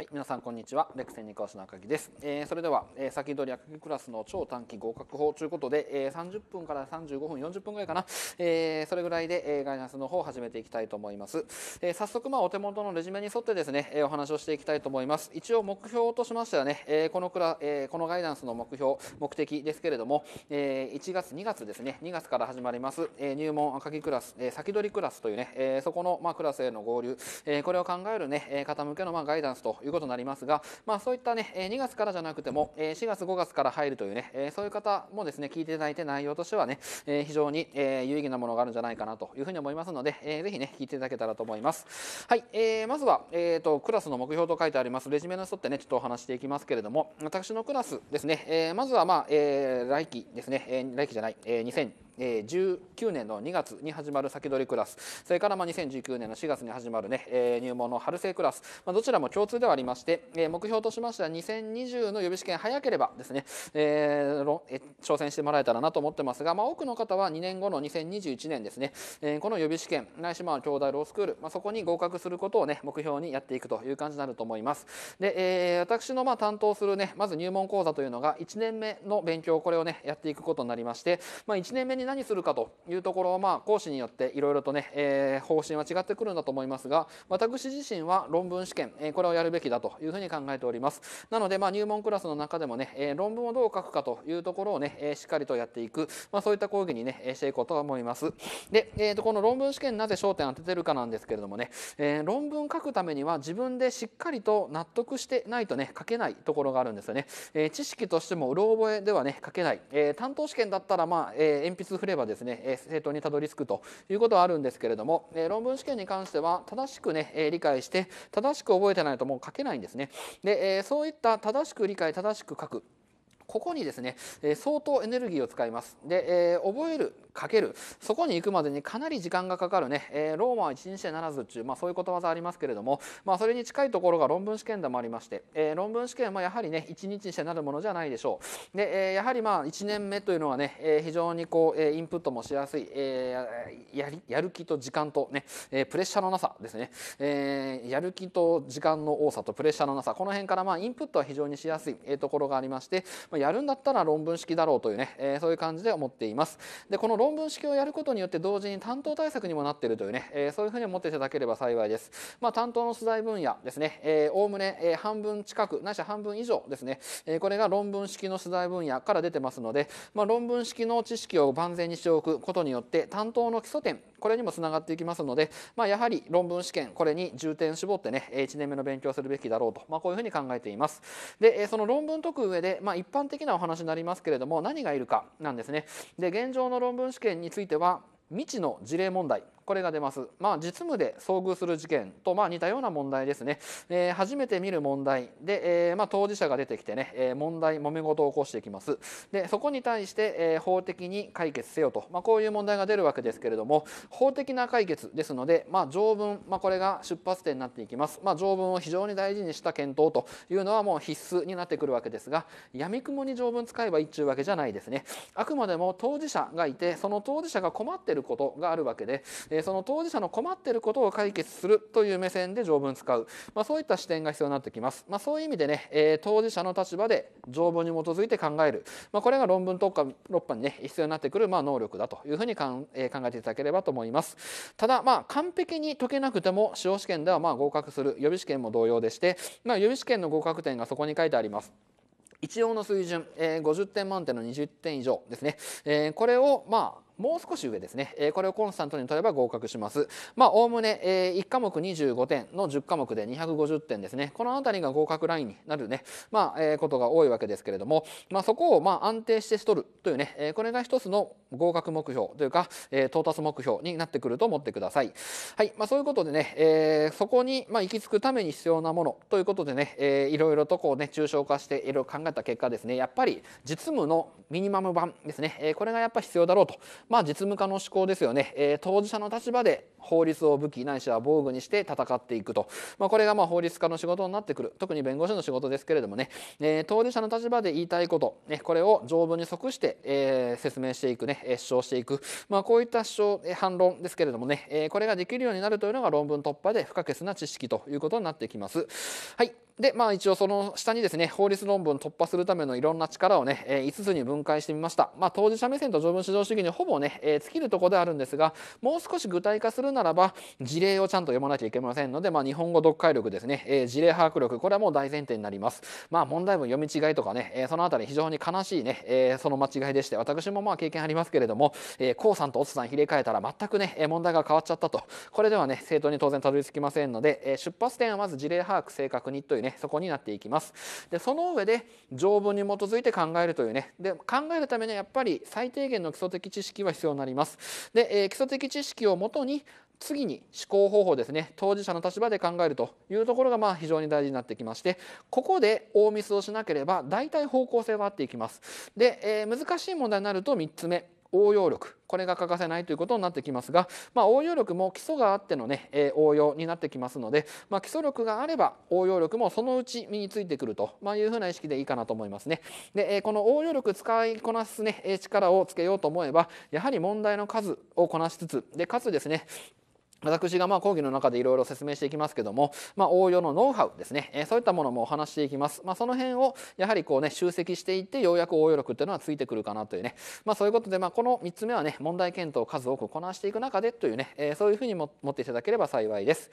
はい、皆さんこんにちは。レクセンニカの赤木です。えー、それでは、えー、先取り赤木クラスの超短期合格法ということで、えー、30分から35分、40分ぐらいかな、えー、それぐらいで、えー、ガイナンスの方を始めていきたいと思います。えー、早速、まあ、お手元のレジュメに沿ってですね、えー、お話をしていきたいと思います。一応目標としましてはね、えー、このクラ、えー、このガイナンスの目標、目的ですけれども、えー、1月、2月ですね、2月から始まります、えー、入門赤木クラス、えー、先取りクラスというね、えー、そこの、まあ、クラスへの合流、えー、これを考えるね、方向けの、まあ、ガイダンスというということになりますが、まあ、そういったね2月からじゃなくても4月5月から入るというねそういう方もですね聞いていただいて内容としてはね非常に有意義なものがあるんじゃないかなというふうに思いますので是非ね聞いていただけたらと思います。はい、えー、まずは、えーと、クラスの目標と書いてありますレジュメの人ってねちょっとお話していきますけれども私のクラスですね、えー、まずはまあ、えー、来期ですね、えー、来期じゃない、えー、2 0えー、19年の2月に始まる先取りクラスそれからまあ2019年の4月に始まるね、えー、入門の春生クラス、まあ、どちらも共通ではありまして、えー、目標としましては2020の予備試験早ければですね、えー、え挑戦してもらえたらなと思ってますが、まあ、多くの方は2年後の2021年ですね、えー、この予備試験ないしまあ兄弟ロースクール、まあ、そこに合格することをね目標にやっていくという感じになると思いますで、えー、私のまあ担当するねまず入門講座というのが1年目の勉強これをねやっていくことになりまして、まあ、1年目に何するかというところはまあ、講師によっていろいろとね、えー、方針は違ってくるんだと思いますが私自身は論文試験、えー、これをやるべきだというふうに考えておりますなので、まあ、入門クラスの中でもね、えー、論文をどう書くかというところをね、えー、しっかりとやっていく、まあ、そういった講義にねしていこうと思いますで、えー、とこの論文試験なぜ焦点当ててるかなんですけれどもね、えー、論文書くためには自分でしっかりと納得してないとね書けないところがあるんですよね、えー、知識としてもうろ覚えではね書けない、えー、担当試験だったらまあ、えー、鉛筆通振ればですね、え正当にたどり着くということはあるんですけれども、え論文試験に関しては正しくね、え理解して正しく覚えてないともう書けないんですね。で、えそういった正しく理解正しく書くここにですね、え相当エネルギーを使います。で、えー、覚える、かける、そこに行くまでにかなり時間がかかるね、えー、ローマは一日でならずっていう、まあ、そういうことわざありますけれども、まあ、それに近いところが論文試験でもありまして、えー、論文試験はやはりね、一日にしてなるものじゃないでしょう。で、えやはりまあ、1年目というのはね、え非常にこう、えインプットもしやすい、えややる気と時間とね、えプレッシャーのなさですね、えやる気と時間の多さとプレッシャーのなさ、この辺からまあ、インプットは非常にしやすいところがありまして、まあやるんだったら論文式だろうというね、えー、そういう感じで思っています。でこの論文式をやることによって同時に担当対策にもなっているというね、えー、そういうふうに思っていただければ幸いです。まあ、担当の素材分野ですねおおむね、えー、半分近くないし半分以上ですね、えー、これが論文式の素材分野から出てますので、まあ、論文式の知識を万全にしておくことによって担当の基礎点これにもつながっていきますので、まあ、やはり論文試験これに重点絞ってね1年目の勉強するべきだろうと、まあ、こういうふうに考えています。でその論文解く上で、まあ、一般的なお話になりますけれども何がいるかなんですね。で現状の論文試験については未知の事例問題これが出ます。まあ、実務で遭遇する事件と、まあ、似たような問題ですね。えー、初めて見る問題で、えー、まあ、当事者が出てきてね、えー、問題、揉め事を起こしていきます。で、そこに対して、えー、法的に解決せよと、まあ、こういう問題が出るわけですけれども、法的な解決ですので、まあ、条文、まあ、これが出発点になっていきます。まあ、条文を非常に大事にした検討というのはもう必須になってくるわけですが、やみくもに条文使えばいいっちゅうわけじゃないですね。あくまでも当事者がいて、その当事者が困っていることがあるわけで、えーその当事者の困っていることを解決するという目線で条文使う、まあ、そういった視点が必要になってきます。まあ、そういう意味でね、え当事者の立場で条文に基づいて考える、まあ、これが論文特化6波にね必要になってくる、まあ、能力だというふうにかん、え考えていただければと思います。ただ、まあ、完璧に解けなくても司法試験ではまあ合格する予備試験も同様でして、まあ、予備試験の合格点がそこに書いてあります。一応の水準、えー、50点満点の20点以上ですね、えー、これをまあもう少し上ですね、えー、これをコンスタントに取れば合格します。まあ、おおむね、えー、1科目25点の10科目で250点ですね。この辺りが合格ラインになるね、まあ、えー、ことが多いわけですけれども、まあ、そこを、まあ、安定して取るというね、えー、これが一つの合格目標というか、えー、到達目標になってくると思ってください。はい、まあ、そういうことでね、えー、そこに、まあ、行き着くために必要なものということでね、えー、いろいろとこうね、抽象化していろいろ考えた結果ですね、やっぱり実務のミニマム版ですね、えー、これがやっぱ必要だろうとまあ、実務家の思考ですよね、えー、当事者の立場で法律を武器ないしは防具にして戦っていくと、まあ、これがまあ法律家の仕事になってくる特に弁護士の仕事ですけれどもね、えー、当事者の立場で言いたいこと、ね、これを条文に即して、えー、説明していく、ね、主張していく、まあ、こういった主張反論ですけれどもね、えー、これができるようになるというのが論文突破で不可欠な知識ということになってきます。はいで、まあ一応その下にですね、法律論文突破するためのいろんな力をね、5つに分解してみました。まあ当事者目線と条文指導主義にほぼね、え尽きるとこであるんですが、もう少し具体化するならば、事例をちゃんと読まなきゃいけませんので、まあ日本語読解力ですね、え事例把握力、これはもう大前提になります。まあ問題文読み違いとかね、えそのあたり非常に悲しいね、えその間違いでして、私もまあ経験ありますけれども、えー、こうさんとオツさん入れ替えたら全くね、問題が変わっちゃったと。これではね、正当に当然たどり着きませんので、え出発点はまず事例把握正確にというね、ねそこになっていきますでその上で条文に基づいて考えるというねで考えるためにはやっぱり最低限の基礎的知識は必要になりますで、えー、基礎的知識をもとに次に思考方法ですね当事者の立場で考えるというところがまあ非常に大事になってきましてここで大ミスをしなければ大体方向性は合っていきますで、えー、難しい問題になると3つ目応用力これが欠かせないということになってきますが、まあ、応用力も基礎があってのね、えー、応用になってきますので、まあ、基礎力があれば応用力もそのうち身についてくると、まあ、いうふうな意識でいいかなと思いますね。で、えー、この応用力使いこなすね力をつけようと思えばやはり問題の数をこなしつつでかつですね私がまあ講義の中でいろいろ説明していきますけども、まあ、応用のノウハウですね、えー、そういったものもお話していきます、まあ、その辺をやはりこうね集積していってようやく応用力っていうのはついてくるかなというね、まあ、そういうことで、まあ、この3つ目はね問題検討を数多くこなしていく中でというね、えー、そういうふうにも持っていただければ幸いです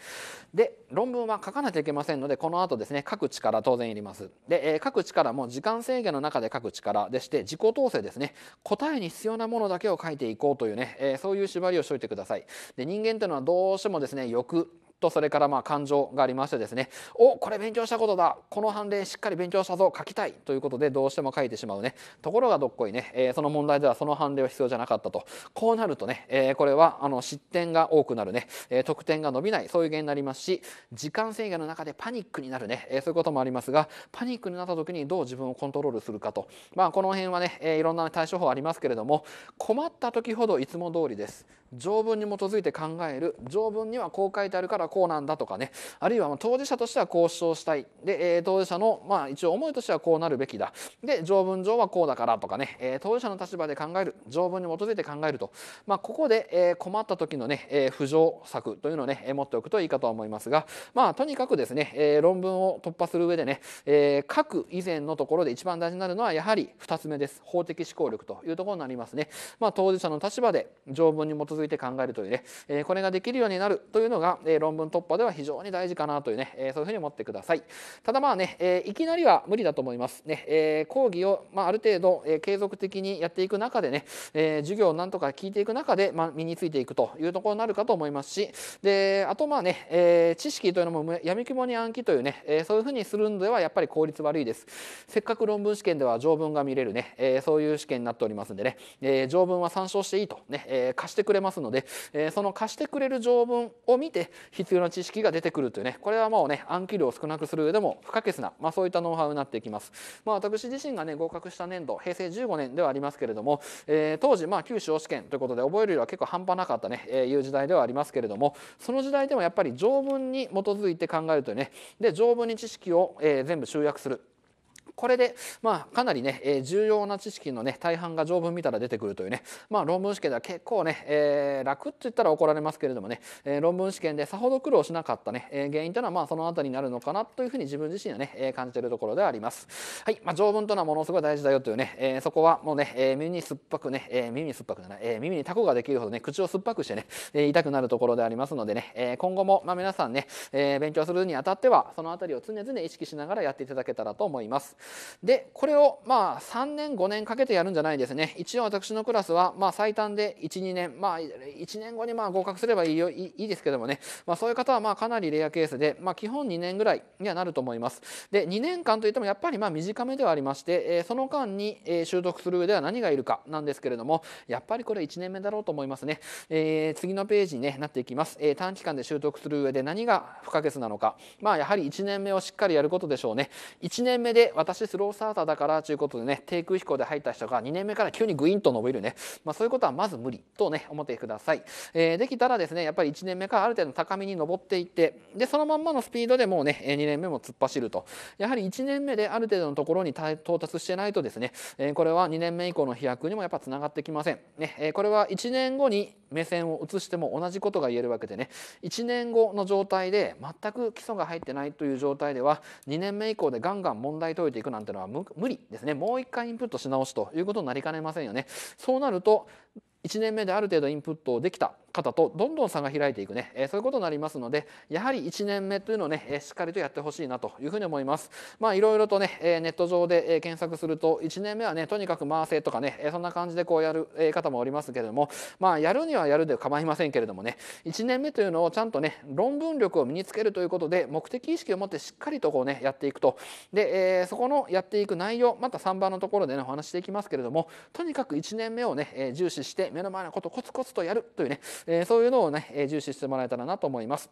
で論文は書かなきゃいけませんのでこの後ですね書く力当然いりますで、えー、書く力も時間制限の中で書く力でして自己統制ですね答えに必要なものだけを書いていこうというね、えー、そういう縛りをしといてくださいで人間というのはどうしてもですね欲とそれからまあ感情がありましてですねおこれ勉強したことだこの判例しっかり勉強したぞ書きたいということでどうしても書いてしまうねところがどっこいね、えー、その問題ではその判例は必要じゃなかったとこうなるとね、えー、これはあの失点が多くなるね、えー、得点が伸びないそういう原因になりますし時間制限の中でパニックになるね、えそういうこともありますがパニックになった時にどう自分をコントロールするかとまあこの辺はね、えいろんな対処法ありますけれども困った時ほどいつも通りです条文に基づいて考える条文にはこう書いてあるからこうなんだとかねあるいは当事者としてはこう主張したいで、え当事者のまあ一応思いとしてはこうなるべきだで条文上はこうだからとかね、え当事者の立場で考える条文に基づいて考えると、まあ、ここで、え困った時のね、え浮上策というのをね、え持っておくといいかと思いますが、まあ、とにかくですね、え論文を突破する上でね、え書く以前のところで一番大事になるのはやはり2つ目です法的思考力というところになりますね。まあ、当事者の立場で条文続いて考えるというね、えこれができるようになるというのが、え論文突破では非常に大事かなというね、えそういうふうに思ってください。ただまあね、えいきなりは無理だと思います。ね、え講義を、まあ、ある程度、え継続的にやっていく中でね、え授業をなんとか聞いていく中で、まあ、身についていくというところになるかと思いますし、で、あとまあね、え知識というのもやみくもに暗記というね、えそういうふうにするんではやっぱり効率悪いです。せっかく論文試験では条文が見れるね、えそういう試験になっておりますんでね、え条文は参照していいとね、え貸してくれますますので、えー、その貸してくれる条文を見て必要な知識が出てくるというねこれはもうね暗記量を少なくする上でも不可欠な、まあ、そういったノウハウになっていきます。まあ、私自身がね合格した年度平成15年ではありますけれども、えー、当時まあ九州試験ということで覚える量は結構半端なかったね、えー、いう時代ではありますけれどもその時代でもやっぱり条文に基づいて考えるというねで条文に知識を、えー、全部集約するこれで、まあ、かなりね、え重要な知識のね大半が条文見たら出てくるというね、まあ、論文試験では結構ね、えー、楽って言ったら怒られますけれどもね、え論文試験でさほど苦労しなかったね、え原因というのはまあそのあたりになるのかなというふうに自分自身はね、え感じているところであります。はいまあ、条文というのはものすごい大事だよというね、えそこはもうね、え耳に酸っぱくね、え耳に酸っぱくじゃない、え耳にタコができるほどね口を酸っぱくしてね、え痛くなるところでありますのでね、え今後もまあ、皆さんね、え勉強するにあたってはそのあたりを常々意識しながらやっていただけたらと思います。でこれをまあ3年5年かけてやるんじゃないですね一応私のクラスはまあ最短で12年まあ1年後にまあ合格すればいいよいいですけどもね、まあ、そういう方はまあかなりレアケースで、まあ、基本2年ぐらいにはなると思いますで2年間といってもやっぱりまあ短めではありまして、えー、その間に、えー、習得する上では何がいるかなんですけれどもやっぱりこれ1年目だろうと思いますね、えー、次のページに、ね、なっていきます、えー、短期間で習得する上で何が不可欠なのかまあやはり1年目をしっかりやることでしょうね1年目で私私スロースターターだからということでね低空飛行で入った人が2年目から急にグインと伸びるね、まあ、そういうことはまず無理とね思ってください、えー、できたらですねやっぱり1年目からある程度高みに上っていってでそのまんまのスピードでもうね2年目も突っ走るとやはり1年目である程度のところに到達してないとですね、えー、これは2年目以降の飛躍にもやっぱつながってきません、ねえー、これは1年後に目線を移しても同じことが言えるわけでね1年後の状態で全く基礎が入ってないという状態では2年目以降でガンガン問題解いていくくなんてのは無理ですねもう一回インプットし直すということになりかねませんよねそうなると1年目である程度インプットできた方とどんどん差が開いていくね、えそういうことになりますのでやはり1年目というのをね、えしっかりとやってほしいなというふうに思いますまあいろいろとね、えネット上で、え検索すると1年目はねとにかく回せとかね、えそんな感じでこうやる、え方もおりますけれどもまあやるにはやるで構いませんけれどもね1年目というのをちゃんとね論文力を身につけるということで目的意識を持ってしっかりとこうねやっていくとで、えー、そこのやっていく内容また3番のところでねお話していきますけれどもとにかく1年目をね、え重視して目の前のことコツコツとやるというねえそういうのをね、え重視してもらえたらなと思います。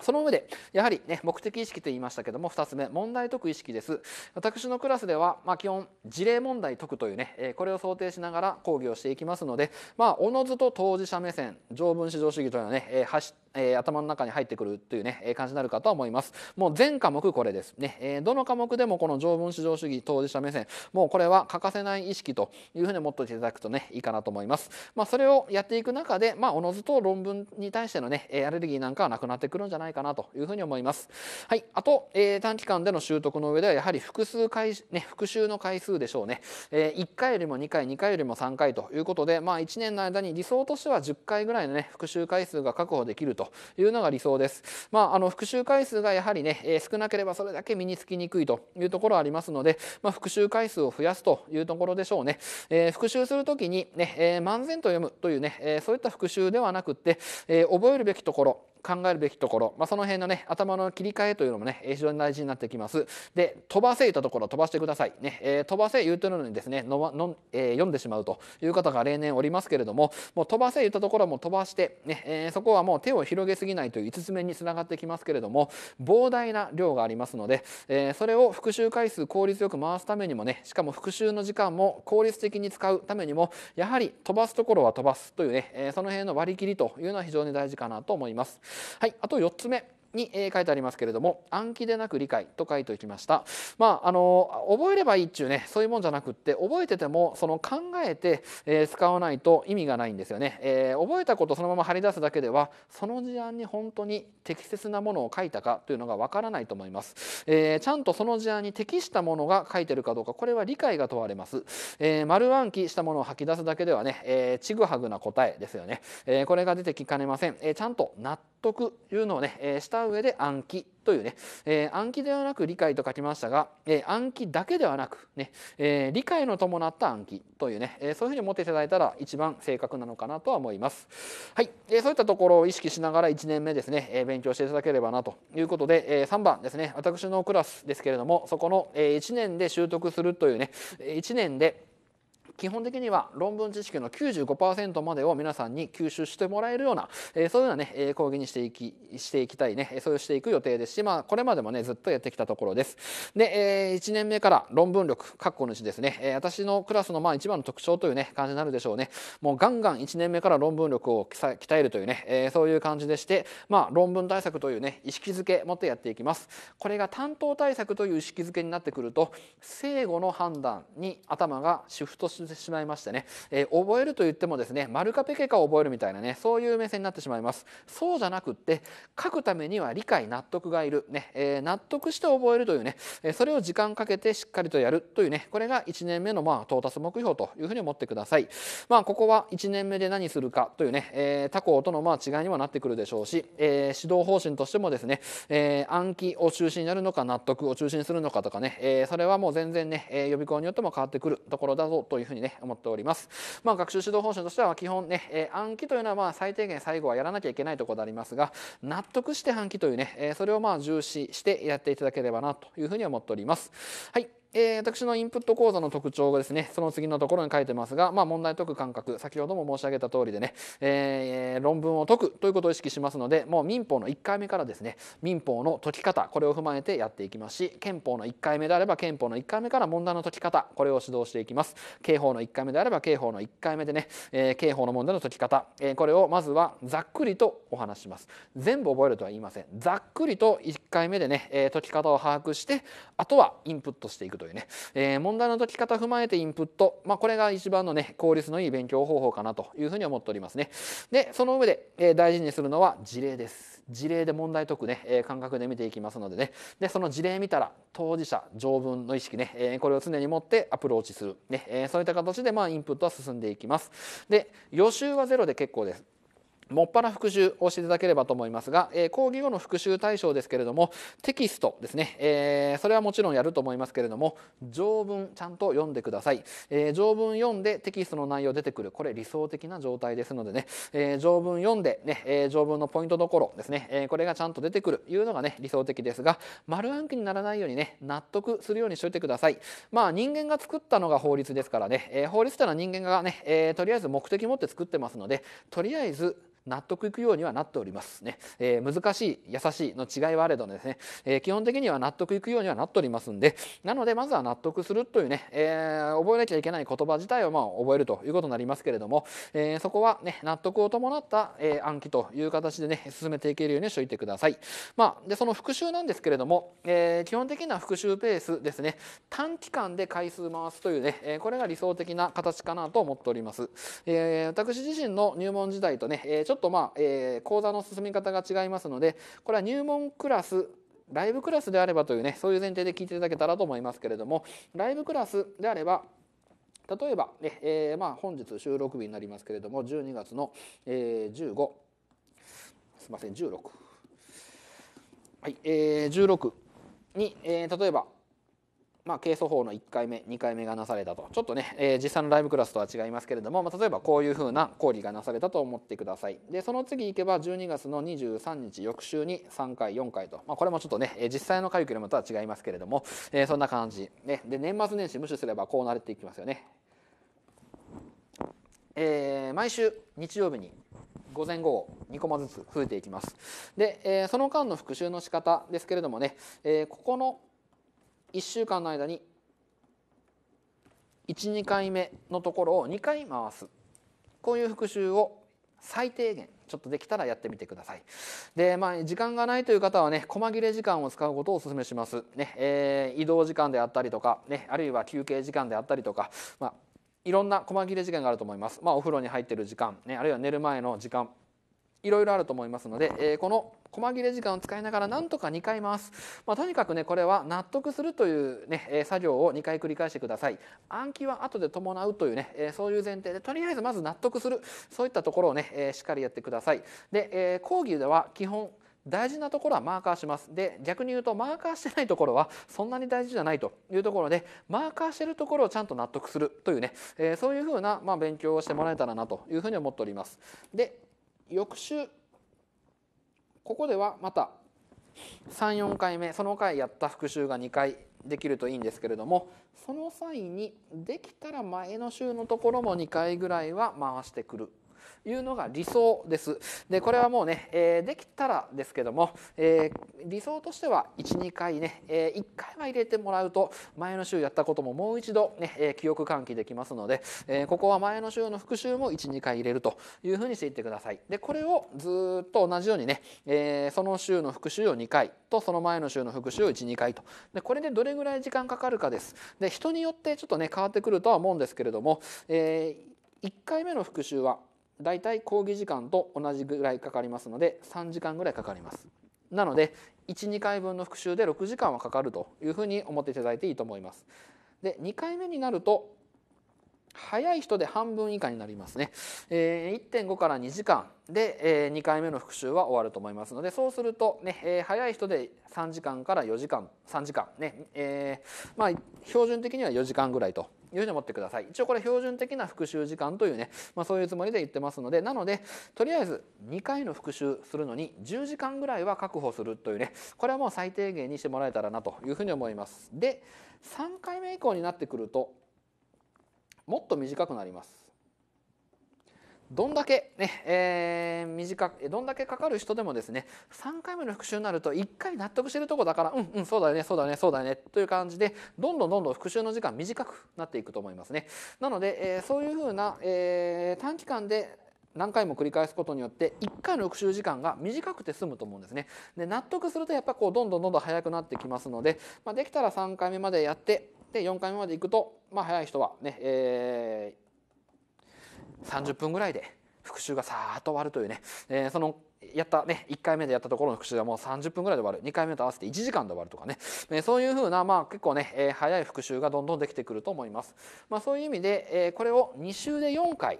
その上で、やはりね、目的意識と言いましたけども、2つ目、問題解く意識です。私のクラスでは、まあ、基本、事例問題解くというね、えこれを想定しながら講義をしていきますので、まあ、おのずと当事者目線、条文至上主義というのはね、えー、えー、頭の中に入ってくるというね感じになるかと思いますもう全科目これですね、えー、どの科目でもこの条文至上主義当事者目線もうこれは欠かせない意識というふうに持っていただくとねいいかなと思いますまあ、それをやっていく中でまあ、おのずと論文に対してのねアレルギーなんかはなくなってくるんじゃないかなというふうに思いますはいあと、えー、短期間での習得の上ではやはり複数回ね復習の回数でしょうね、え1回よりも2回2回よりも3回ということでまあ1年の間に理想としては10回ぐらいのね復習回数が確保できるとというのが理想です。まあ、あの復習回数がやはりね、えー、少なければそれだけ身につきにくいというところありますので、まあ、復習回数を増やすというところでしょうね。えー、復習するときにね、えー、漫然と読むというね、えそういった復習ではなくって、え覚えるべきところ考えるべきところ、まあ、その辺のね頭の切り替えというのもね非常に大事になってきますで飛ばせいたところ飛ばしてくださいね、えー、飛ばせ言うてるのにですねのの、えー、読んでしまうという方が例年おりますけれどももう飛ばせ言ったところも飛ばしてね、ねえー、そこはもう手を広げすぎないという5つ目につながってきますけれども膨大な量がありますので、えー、それを復習回数効率よく回すためにもねしかも復習の時間も効率的に使うためにもやはり飛ばすところは飛ばすというね、えー、その辺の割り切りというのは非常に大事かなと思います。はい、あと4つ目に、え書いてありますけれども暗記でなく理解と書いておきましたまああの覚えればいいっちゅうねそういうもんじゃなくって覚えててもその考えて、え使わないと意味がないんですよね、えー、覚えたことそのまま張り出すだけではその事案に本当に適切なものを書いたかというのがわからないと思います、えー、ちゃんとその事案に適したものが書いてるかどうかこれは理解が問われます、えー、丸暗記したものを吐き出すだけではね、えちぐはぐな答えですよね、えこれが出てきかねません、えちゃんと納得いうのをね、えー、下上で暗記というね、えー、暗記ではなく理解と書きましたが、えー、暗記だけではなくね、えー、理解の伴った暗記というね、えー、そういうふうに思っていただいたら一番正確なのかなとは思います。はい、えー、そういったところを意識しながら1年目ですね、えー、勉強していただければなということで、えー、3番ですね私のクラスですけれどもそこの、え1年で習得するというね1年で基本的には論文知識の95%までを皆さんに吸収してもらえるような、えー、そういうようなね講義にしていきしていきたいねそうしていく予定ですし、まあ、これまでもねずっとやってきたところです。で、えー、1年目から論文力括の主ですね、えー、私のクラスのまあ一番の特徴というね感じになるでしょうねもうガンガン1年目から論文力を鍛えるというね、えー、そういう感じでして、まあ、論文対策というね意識づけ持ってやっていきます。これが担当対策という意識づけになってくると正誤の判断に頭がシフトししてしまいましてね、えー、覚えると言ってもですね丸かペケかを覚えるみたいなねそういう目線になってしまいますそうじゃなくって書くためには理解納得がいる、ねえー、納得して覚えるというね、えそれを時間かけてしっかりとやるというねこれが1年目のまあ到達目標というふうに思ってくださいまあここは1年目で何するかというね、え他校とのまあ違いにもなってくるでしょうし、え指導方針としてもですね、え暗記を中心になるのか納得を中心するのかとかね、えそれはもう全然ね、え予備校によっても変わってくるところだぞというふうにうにね思っております。まあ、学習指導方針としては基本ね、え暗記というのはまあ最低限最後はやらなきゃいけないところでありますが納得して暗記というね、えそれをまあ重視してやっていただければなというふうに思っております。はいえー、私のインプット講座の特徴がですね、その次のところに書いてますが、まあ、問題解く感覚、先ほども申し上げた通りでね、えー、論文を解くということを意識しますので、もう民法の1回目からですね、民法の解き方、これを踏まえてやっていきますし、憲法の1回目であれば憲法の1回目から問題の解き方、これを指導していきます。刑法の1回目であれば刑法の1回目でね、えー、刑法の問題の解き方、えー、これをまずはざっくりとお話します。全部覚えるとは言いません。ざっくりと1回目でね、えー、解き方を把握して、あとはインプットしていくとというね、えー、問題の解き方踏まえてインプット、まあ、これが一番のね効率のいい勉強方法かなというふうに思っておりますね。でその上で、えー、大事にするのは事例です。事例で問題解くね、えー、感覚で見ていきますのでねでその事例見たら当事者条文の意識ね、えー、これを常に持ってアプローチするね、ねえー、そういった形でまあインプットは進んでいきます。で予習はゼロで結構です。もっぱら復習をしていただければと思いますが、えー、講義後の復習対象ですけれどもテキストですね、えー、それはもちろんやると思いますけれども条文ちゃんと読んでください、えー、条文読んでテキストの内容出てくるこれ理想的な状態ですのでね、え条文読んでね、え条文のポイントどころですね、えこれがちゃんと出てくるいうのがね理想的ですが丸暗記にならないようにね納得するようにしといてくださいまあ人間が作ったのが法律ですからね、え法律というのは人間がね、えとりあえず目的持って作ってますのでとりあえず納得いくようにはなっておりますね、えー、難しい優しいの違いはあれどですね、えー、基本的には納得いくようにはなっておりますんでなのでまずは納得するというね、えー、覚えなきゃいけない言葉自体をまあ覚えるということになりますけれども、えー、そこはね納得を伴った、えー、暗記という形でね進めていけるようにしておいてください。まあ、でその復習なんですけれども、えー、基本的な復習ペースですね短期間で回数回すというね、えー、これが理想的な形かなと思っております。えー、私自身の入門時代とね、えー、ちょょっとまあ、えー、講座の進み方が違いますのでこれは入門クラスライブクラスであればというねそういう前提で聞いていただけたらと思いますけれどもライブクラスであれば例えば、ね、えー、まあ、本日収録日になりますけれども12月の、えー、15すいません16はい、えー、16に、えー、例えばまあ、ケース法の1回目2回目がなされたとちょっとね、えー、実際のライブクラスとは違いますけれども、まあ、例えばこういうふうな講義がなされたと思ってくださいでその次行けば12月の23日翌週に3回4回と、まあ、これもちょっとね実際のカリキュラムとは違いますけれども、えー、そんな感じ、ね、で年末年始無視すればこうなれていきますよね、えー、毎週日曜日に午前午後2コマずつ増えていきますで、えー、その間の復習の仕方ですけれどもね、えー、ここの「1週間の間に12回目のところを2回回すこういう復習を最低限ちょっとできたらやってみてください。で、まあ、時間がないという方はね、細切れ時間を使うことをお勧めします。ね、えー、移動時間であったりとか、ね、あるいは休憩時間であったりとか、まあ、いろんな細切れ時間があると思います。まあ、お風呂に入ってる時間、ね、あるいは寝る前の時間、いろいろあると思いますので、えー、この細切れ時間を使いながらなんとか2回回す、まあ、とにかくねこれは納得するというね、え作業を2回繰り返してください暗記は後で伴うというね、えそういう前提でとりあえずまず納得するそういったところをね、えしっかりやってくださいで、え講義では基本大事なところはマーカーしますで逆に言うとマーカーしてないところはそんなに大事じゃないというところでマーカーしてるところをちゃんと納得するというね、えそういうふうな、ま勉強をしてもらえたらなというふうに思っておりますで翌週ここではまた34回目その回やった復習が2回できるといいんですけれどもその際にできたら前の週のところも2回ぐらいは回してくるいうのが理想です。でこれはもうね、えー、できたらですけども、えー、理想としては12回ね、えー、1回は入れてもらうと前の週やったことももう一度ね、え記憶喚起できますので、えここは前の週の復習も12回入れるというふうにしていってください。でこれをずっと同じようにね、えその週の復習を2回とその前の週の復習を12回とでこれでどれぐらい時間かかるかです。で人によってちょっとね変わってくるとは思うんですけれども、え1回目の復習はたい講義時間と同じぐらいかかりますので3時間ぐらいかかります。なので12回分の復習で6時間はかかるというふうに思っていただいていいと思います。で2回目になると早い人で半分以下になりますね、えー、1.5から2時間で、えー、2回目の復習は終わると思いますのでそうするとねえー、早い人で3時間から4時間3時間ね、えー、まあ標準的には4時間ぐらいというふうに思ってください一応これ標準的な復習時間というね、まあ、そういうつもりで言ってますのでなのでとりあえず2回の復習するのに10時間ぐらいは確保するというねこれはもう最低限にしてもらえたらなというふうに思いますで3回目以降になってくるともっと短くなりますどんだけね、えー、短くどんだけかかる人でもですね3回目の復習になると1回納得してるとこだからうんうんそうだよねそうだよねそうだよねという感じでどんどんどんどん復習の時間短くなっていくと思いますね。なので、えー、そういうふうな、えー、短期間で何回も繰り返すことによって1回の復習時間が短くて済むと思うんですね。で納得するとやっぱこうどんどんどんどん速くなってきますので、まあ、できたら3回目までやってで4回目までいくと、まあ、早い人はね、えー30分ぐらいで復習がさーっと終わるというね、えー、そのやったね1回目でやったところの復習はもう30分ぐらいで終わる2回目と合わせて1時間で終わるとかね、えー、そういうふうな、まあ、結構ね、えー、早い復習がどんどんできてくると思います。まあ、そういう意味で、えこれを2週で4回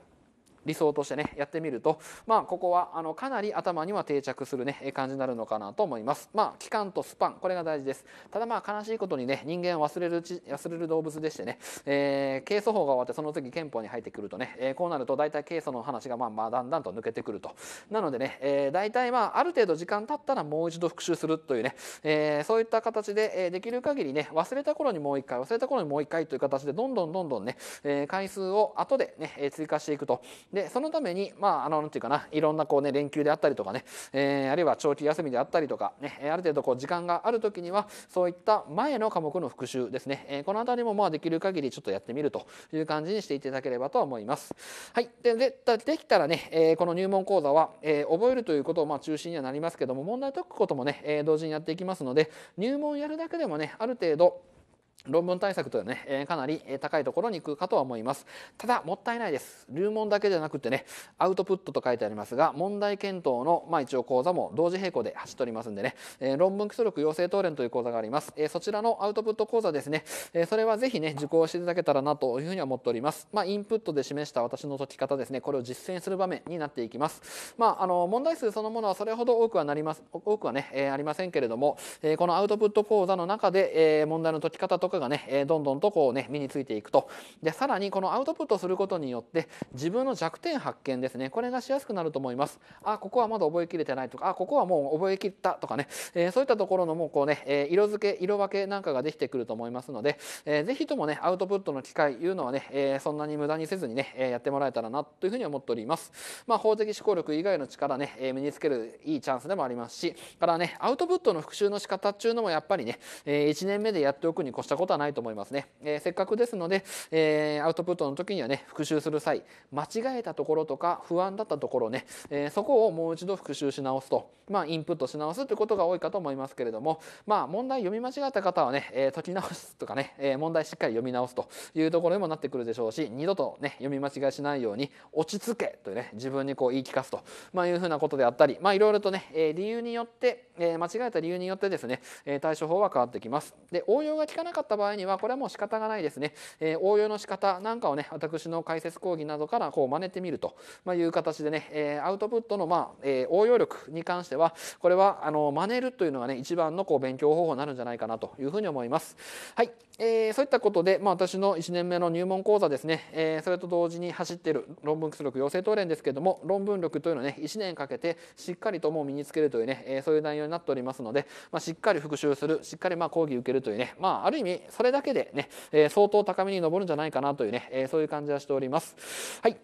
理想としてねやってみるとまあここはあのかなり頭には定着するね感じになるのかなと思いますまあ期間とスパンこれが大事ですただまあ悲しいことにね人間忘れる忘れる動物でしてね、えー、ケース法が終わってその次憲法に入ってくるとね、えー、こうなると大体ケースの話がまあまあだんだんと抜けてくるとなのでね、えー、大体まあある程度時間経ったらもう一度復習するというね、えー、そういった形で、えできる限りね忘れた頃にもう一回忘れた頃にもう一回という形でどんどんどんどんね、えー、回数を後でね追加していくとでそのためにまああの何て言うかないろんなこうね連休であったりとかね、えー、あるいは長期休みであったりとかねある程度こう時間がある時にはそういった前の科目の復習ですね、えー、この辺りもまあできる限りちょっとやってみるという感じにしていただければと思います。はい、ででできたらね、えー、この入門講座は、えー、覚えるということをまあ中心にはなりますけども問題解くこともね、えー、同時にやっていきますので入門やるだけでもねある程度論文対策というはね、えかなり高いところに行くかとは思います。ただ、もったいないです。入門だけじゃなくてね、アウトプットと書いてありますが、問題検討の、まあ一応講座も同時並行で走っておりますんでね、え論文基礎力養成等連という講座があります。えそちらのアウトプット講座ですね、えそれはぜひね、受講していただけたらなというふうには思っております。まあ、インプットで示した私の解き方ですね、これを実践する場面になっていきます。まあ、あの、問題数そのものはそれほど多くはなります、多くはね、えありませんけれども、えこのアウトプット講座の中で、え問題の解き方ととかがね、えどんどんとこうね身についていくとでさらにこのアウトプットすることによって自分の弱点発見ですねこれがしやすくなると思いますあここはまだ覚えきれてないとかあここはもう覚えきったとかね、えそういったところのもうこうね、え色付け色分けなんかができてくると思いますので、えー、ぜひともねアウトプットの機会いうのはね、えそんなに無駄にせずにね、えやってもらえたらなというふうに思っております、まあ、法的思考力以外の力ね、え身につけるいいチャンスでもありますしからねアウトプットの復習の仕方っていうのもやっぱりね、え1年目でやっておくに越したしたことはないと思いますね。えー、せっかくですので、えー、アウトプットの時にはね復習する際間違えたところとか不安だったところね、えー、そこをもう一度復習し直すと、まあ、インプットし直すということが多いかと思いますけれども、まあ、問題読み間違えた方はね、え解き直すとかね、え問題しっかり読み直すというところにもなってくるでしょうし二度とね読み間違えしないように落ち着けというね自分にこう言い聞かすと、まあ、いうふうなことであったり、まあ、いろいろとね、え理由によって、え間違えた理由によってですね、え対処法は変わってきます。で応用が効かなかった場合にはこれはもう仕方がないですね、えー、応用の仕方なんかをね私の解説講義などからこう真似てみるという形でね、えー、アウトプットのまあ、えー、応用力に関してはこれはあの真似るというのがね一番のこう勉強方法になるんじゃないかなというふうに思います。はい、えー、そういったことで、まあ、私の1年目の入門講座ですね、えー、それと同時に走っている論文基礎力養成等連ですけれども論文力というのをね1年かけてしっかりともう身につけるというね、えー、そういう内容になっておりますので、まあ、しっかり復習するしっかりまあ講義受けるというね、まあ、ある意味それだけでね、え相当高めに上るんじゃないかなというね、えそういう感じはしております。はい。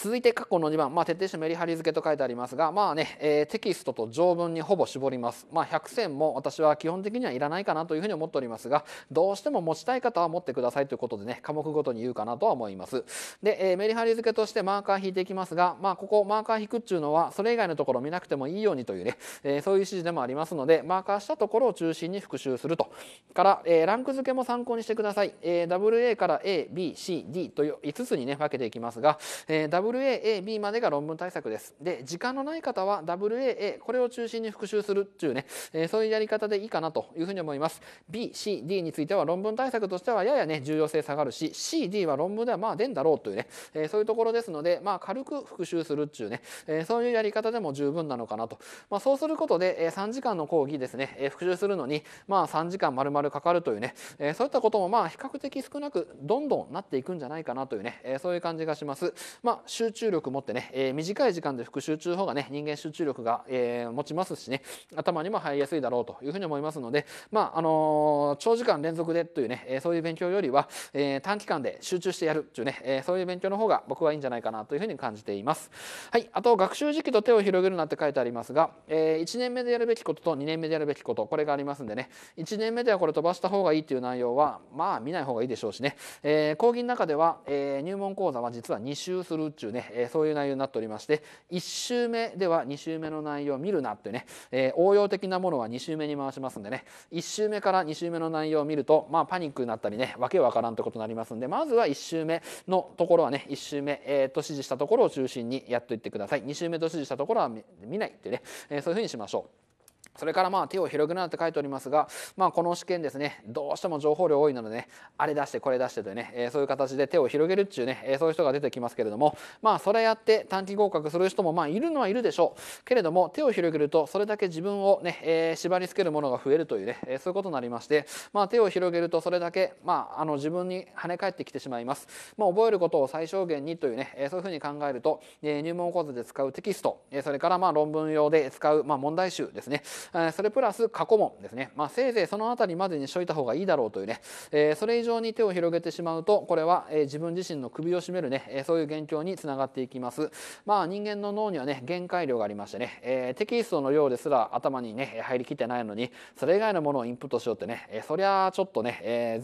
続いて過去の2番、まあ、徹底してメリハリ付けと書いてありますが、まあねえー、テキストと条文にほぼ絞ります、まあ、100選も私は基本的にはいらないかなというふうに思っておりますがどうしても持ちたい方は持ってくださいということでね科目ごとに言うかなとは思いますで、えー、メリハリ付けとしてマーカー引いていきますが、まあ、ここマーカー引くっていうのはそれ以外のところ見なくてもいいようにというね、えー、そういう指示でもありますのでマーカーしたところを中心に復習するとから、えー、ランク付けも参考にしてください、えー、WA から ABCD という5つにね分けていきますが、えー、WAAB までが論文対策です。で、時間のない方は WAA、これを中心に復習するっていうね、えー、そういうやり方でいいかなというふうに思います。B、C、D については論文対策としてはややね、重要性下がるし、C、D は論文ではまあ出んだろうというね、えー、そういうところですので、まあ軽く復習するっていうね、えー、そういうやり方でも十分なのかなと。まあそうすることで、えー、3時間の講義ですね、えー、復習するのに、まあ3時間丸々かかるというね、えー、そういったこともまあ比較的少なくどんどんなっていくんじゃないかなというね、えー、そういう感じがします。まあ集中力持ってね、えー、短い時間で復習中方がね人間集中力が、えー、持ちますしね頭にも入りやすいだろうというふうに思いますのでまああのー、長時間連続でというね、えそういう勉強よりは、え短期間で集中してやるというね、えそういう勉強の方が僕はいいんじゃないかなというふうに感じています。はい、あと学習時期と手を広げるなって書いてありますが、え1年目でやるべきことと2年目でやるべきことこれがありますんでね1年目ではこれ飛ばした方がいいという内容はまあ見ない方がいいでしょうしね、え講義の中では、え入門講座は実は2周するちゅうね、えー、そういう内容になっておりまして1週目では2週目の内容を見るなってね、えー、応用的なものは2週目に回しますんでね1週目から2週目の内容を見ると、まあ、パニックになったりねわけわからんってことになりますんでまずは1週目のところはね1週目、えー、と指示したところを中心にやっといてください2週目と指示したところは見ないってね、えー、そういうふうにしましょう。それからまあ手を広げるなって書いておりますが、まあ、この試験ですねどうしても情報量多いのでねあれ出してこれ出してというね、えー、そういう形で手を広げるっていうね、えー、そういう人が出てきますけれどもまあそれやって短期合格する人もまあいるのはいるでしょうけれども手を広げるとそれだけ自分をね、えー、縛り付けるものが増えるというね、えそういうことになりまして、まあ、手を広げるとそれだけ、まあ、あの自分に跳ね返ってきてしまいます、まあ、覚えることを最小限にというね、えそういうふうに考えると、え入門講座で使うテキスト、えそれからまあ論文用で使う、まあ、問題集ですねそれプラス過去問ですね、まあ、せいぜいその辺りまでにしといた方がいいだろうというね、えそれ以上に手を広げてしまうとこれは、え自分自身の首を絞めるね、えそういう現況につながっていきます。まあ、人間の脳にはね限界量がありましてね、えテキストの量ですら頭にね入りきってないのにそれ以外のものをインプットしようってね、えそりゃちょっとね、え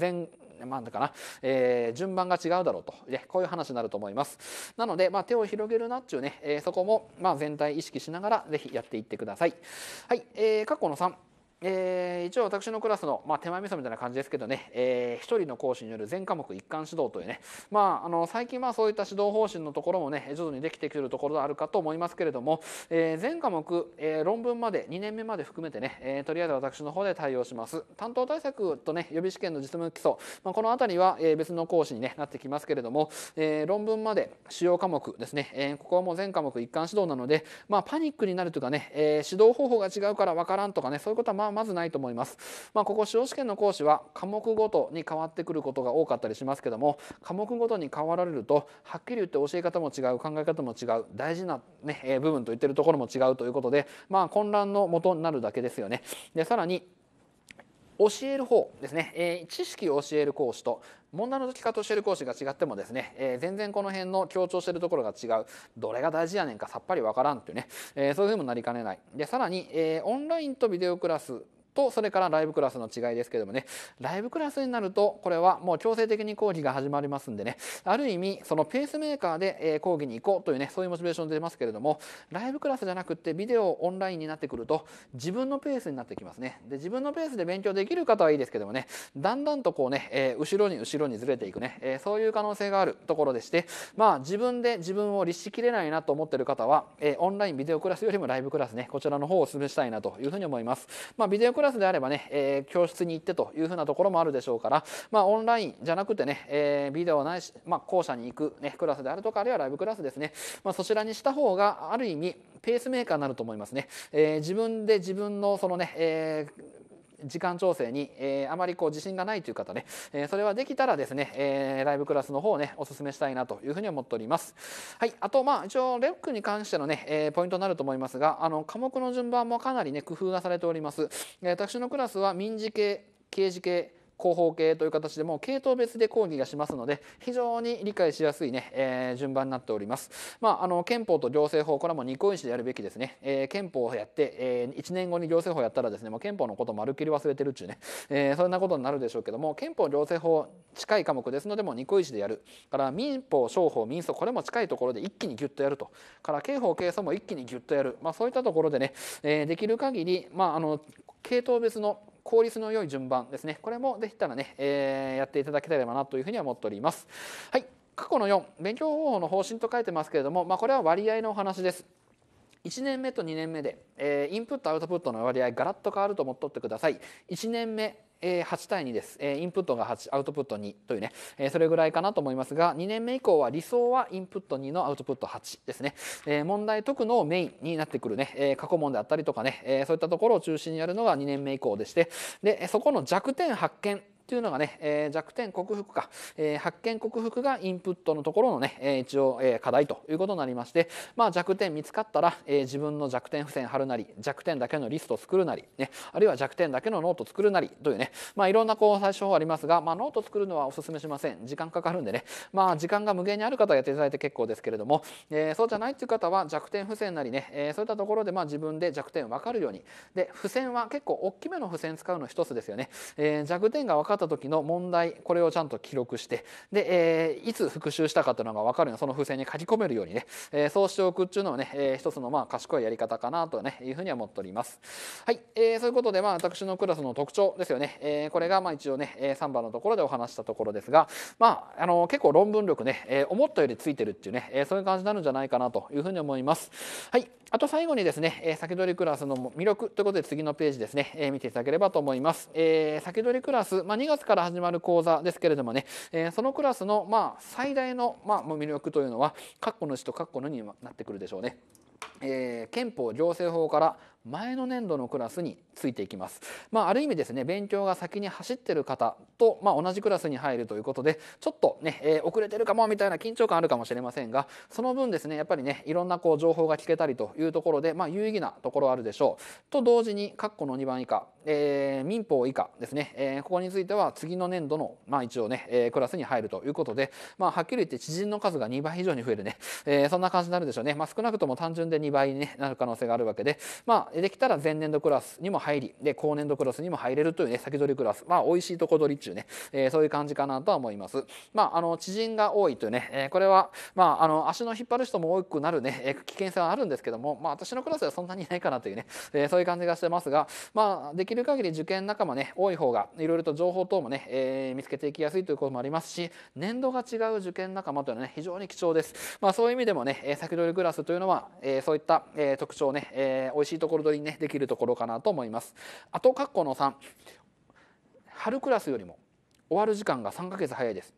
まあ、だから、えー、順番が違うだろうと、ね、こういう話になると思います。なので、まあ、手を広げるなっちゅうね、えー、そこも、まあ、全体意識しながら、ぜひやっていってください。はい、えー、過去の3。えー、一応私のクラスの、まあ、手前味噌みたいな感じですけどね、えー、1人の講師による全科目一貫指導というね、まあ、あの最近まあそういった指導方針のところもね徐々にできてくるところあるかと思いますけれども、えー、全科目、えー、論文まで2年目まで含めてね、えー、とりあえず私の方で対応します担当対策とね予備試験の実務基礎、まあ、この辺りは、え別の講師に、ね、なってきますけれども、えー、論文まで主要科目ですね、えー、ここはもう全科目一貫指導なので、まあ、パニックになるというかね、えー、指導方法が違うから分からんとかねそういうことはまあまずないと思います。まあ、ここ司法試験の講師は科目ごとに変わってくることが多かったりしますけども科目ごとに変わられるとはっきり言って教え方も違う考え方も違う大事な、ね、部分と言ってるところも違うということで、まあ、混乱のもとになるだけですよね。でさらに教える方ですね、えー、知識を教える講師と問題の解き方を教える講師が違ってもですね、えー、全然この辺の強調してるところが違うどれが大事やねんかさっぱりわからんっていうね、えー、そういうふうにもなりかねないでさらに、えオンラインとビデオクラスとそれからライブクラスの違いですけどもねライブクラスになるとこれはもう強制的に講義が始まりますんでねある意味そのペースメーカーで講義に行こうというねそういうモチベーション出ますけれどもライブクラスじゃなくってビデオオンラインになってくると自分のペースになってきますねで自分のペースで勉強できる方はいいですけどもねだんだんとこうね、え後ろに後ろにずれていくね、えそういう可能性があるところでしてまあ自分で自分を律しきれないなと思ってる方は、えオンラインビデオクラスよりもライブクラスねこちらの方をお勧めしたいなというふうに思います。まあ、ビデオラスであればね、えー、教室に行ってというふうなところもあるでしょうから、まあ、オンラインじゃなくてね、えー、ビデオないし、まあ、校舎に行く、ね、クラスであるとかあるいはライブクラスですね、まあ、そちらにした方がある意味ペースメーカーになると思いますね。えー、自分で自分のそのね、えー時間調整に、えー、あまりこう自信がないという方ね、えー、それはできたらですね、えー、ライブクラスの方をねお勧めしたいなというふうに思っております。はい、あとまあ一応レックに関してのね、えー、ポイントになると思いますがあの科目の順番もかなりね工夫がされております。えー、私のクラスは民事系刑事系広報系という形でも系統別で講義がしますので非常に理解しやすいね、えー、順番になっております。まあ、あの憲法と行政法これはもう2個石でやるべきですね、えー、憲法をやって、えー、1年後に行政法やったらですねもう憲法のことまるっきり忘れてるっちゅうね、えー、そんなことになるでしょうけども憲法行政法近い科目ですのでもう2個石でやるから民法商法民訴これも近いところで一気にギュッとやるとから刑法刑訴も一気にギュッとやる、まあ、そういったところでね、えー、できる限りまああの系統別の効率の良い順番ですねこれもできたらね、えー、やっていただければなというふうには思っております。はい過去の4勉強方法の方針と書いてますけれども、まあ、これは割合のお話です。1年目と2年目で、えー、インプットアウトプットの割合ガラッと変わると思っとってください1年目え8対2です、えインプットが8アウトプット2というね、えそれぐらいかなと思いますが2年目以降は理想はインプット2のアウトプット8ですね、え問題解くのをメインになってくるね、え過去問であったりとかね、えそういったところを中心にやるのが2年目以降でしてでそこの弱点発見というのがね、え弱点克服か、え発見克服がインプットのところのね、え一応、え課題ということになりまして、まあ、弱点見つかったら、え自分の弱点付箋貼るなり弱点だけのリスト作るなり、ね、あるいは弱点だけのノート作るなりというね、まあ、いろんなこう対処法ありますが、まあ、ノート作るのはおすすめしません時間かかるんでね、まあ、時間が無限にある方はやっていただいて結構ですけれども、えー、そうじゃないっていう方は弱点付箋なりね、えー、そういったところでまあ自分で弱点分かるようにで付箋は結構大きめの付箋使うの一つですよね、えー、弱点が分かったった時の問題これをちゃんと記録してで、えー、いつ復習したかというのが分かるようにその付箋に書き込めるようにね、えー、そうしておくっていうのはね、えー、一つのまあ賢いやり方かなとねいうふうには思っております。はい、えー、そういうことでまあ私のクラスの特徴ですよね、えー、これがまあ一応ね3番のところでお話したところですが、まあ、あの結構論文力ね、えー、思ったよりついてるっていうね、えー、そういう感じになるんじゃないかなというふうに思います。はい、あと最後にですね、えー、先取りクラスの魅力ということで次のページですね、えー、見ていただければと思います。えー、先取りクラス、まあ2月から始まる講座ですけれどもね、えー、そのクラスのまあ最大のまあ魅力というのは括弧の1と括弧の2になってくるでしょうね。えー、憲法行政法から前の年度のクラスについていきます。まあ、ある意味ですね、勉強が先に走ってる方と、まあ、同じクラスに入るということで、ちょっとね、えー、遅れてるかもみたいな緊張感あるかもしれませんが、その分ですね、やっぱりね、いろんなこう情報が聞けたりというところで、まあ、有意義なところあるでしょう。と同時に、括弧の2番以下、えー、民法以下ですね、えー、ここについては次の年度の、まあ、一応ね、えー、クラスに入るということで、まあ、はっきり言って知人の数が2倍以上に増えるね、えー、そんな感じになるでしょうね。まあ、少なくとも単純で2倍に、なる可能性があるわけで、まあ、できたら前年度クラスにも入り、で、後年度クラスにも入れるというね、先取りクラス。まあ、美味しいとこ取りっちゅうね、えー、そういう感じかなとは思います。まあ、あの、知人が多いというね、えー、これは、まあ、あの、足の引っ張る人も多くなるね、えー、危険性はあるんですけども、まあ、私のクラスはそんなにないかなというね、えー、そういう感じがしてますが、まあ、できる限り受験仲間ね、多い方が、いろいろと情報等もね、えー、見つけていきやすいということもありますし、年度が違う受験仲間というのはね、非常に貴重です。まあ、そういう意味でもね、え先取りクラスというのは、えー、そういった、えー、特徴ね、えー、美味しいところ彩りねできるところかなと思いますあと括弧の3春クラスよりも終わる時間が3ヶ月早いです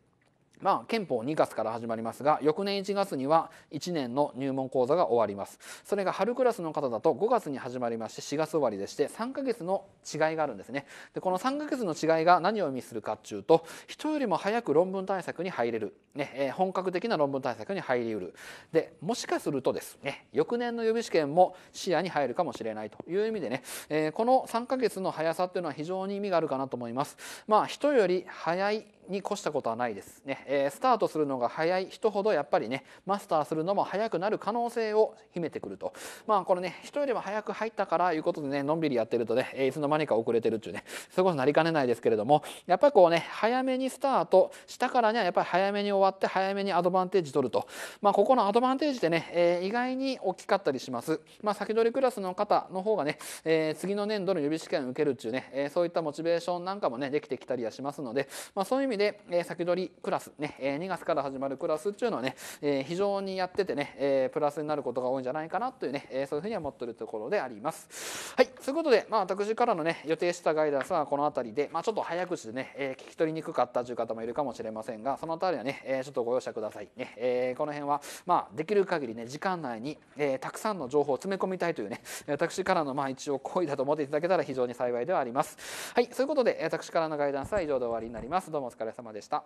まあ、憲法2月から始まりますが翌年1月には1年の入門講座が終わりますそれが春クラスの方だと5月に始まりまして4月終わりでして3ヶ月の違いがあるんですねでこの3ヶ月の違いが何を意味するかっていうと人よりも早く論文対策に入れる、ねえー、本格的な論文対策に入りうるでもしかするとですね翌年の予備試験も視野に入るかもしれないという意味でね、えー、この3ヶ月の速さっていうのは非常に意味があるかなと思いますまあ人より早いに越したことはないですね、えー、スタートするのが早い人ほどやっぱりねマスターするのも早くなる可能性を秘めてくるとまあこれね人よりも早く入ったからいうことでねのんびりやってるとね、えいつの間にか遅れてるっていうね そういうことになりかねないですけれどもやっぱりこうね早めにスタートしたからにはやっぱり早めに終わって早めにアドバンテージ取るとまあここのアドバンテージってね、えー、意外に大きかったりします、まあ、先取りクラスの方の方がね、え次の年度の予備試験を受けるっていうね、えそういったモチベーションなんかもねできてきたりはしますので、まあ、そういう意味味で、え先取りクラスね、え2月から始まるクラスっていうのはね、え非常にやっててね、えプラスになることが多いんじゃないかなというね、えそういうふうに思っているところであります。はい、ということで、まあ、私からのね、予定したガイダンスはこの辺りで、まあ、ちょっと早口でね、え聞き取りにくかったという方もいるかもしれませんが、その辺りはね、えちょっとご容赦ください。ね、えこの辺は、まあ、できる限りね、時間内に、えたくさんの情報を詰め込みたいというね、私からのまあ一応行為だと思っていただけたら非常に幸いではあります。はい、そういうことで、私からのガイダンスは以上で終わりになります。どうもお疲れれ様でした。